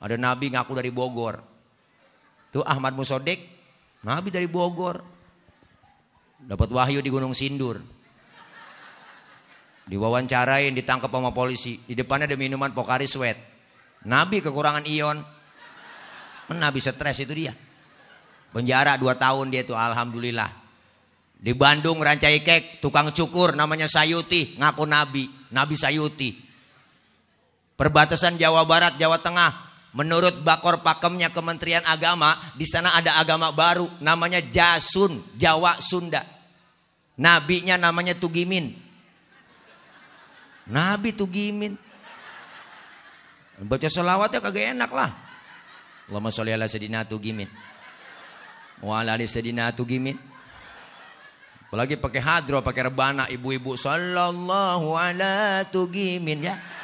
Ada nabi ngaku dari Bogor. Tuh Ahmad Musodik, nabi dari Bogor. Dapat wahyu di Gunung Sindur. Diwawancarain, ditangkap sama polisi. Di depannya ada minuman Pokari Sweat. Nabi kekurangan ion. Nabi stres itu dia. Penjara dua tahun dia itu, alhamdulillah. Di Bandung Rancai Kek, tukang cukur namanya Sayuti, ngaku nabi, Nabi Sayuti. Perbatasan Jawa Barat, Jawa Tengah, Menurut Bakor Pakemnya Kementerian Agama, di sana ada agama baru namanya Jasun, Jawa Sunda. Nabinya namanya Tugimin. Nabi Tugimin. Baca selawatnya kagak enak lah. Allahumma sholli ala sayidina Tugimin. Wa ala ali sayidina Tugimin. Apalagi pakai hadro, pakai rebana ibu-ibu sallallahu ala Tugimin ya.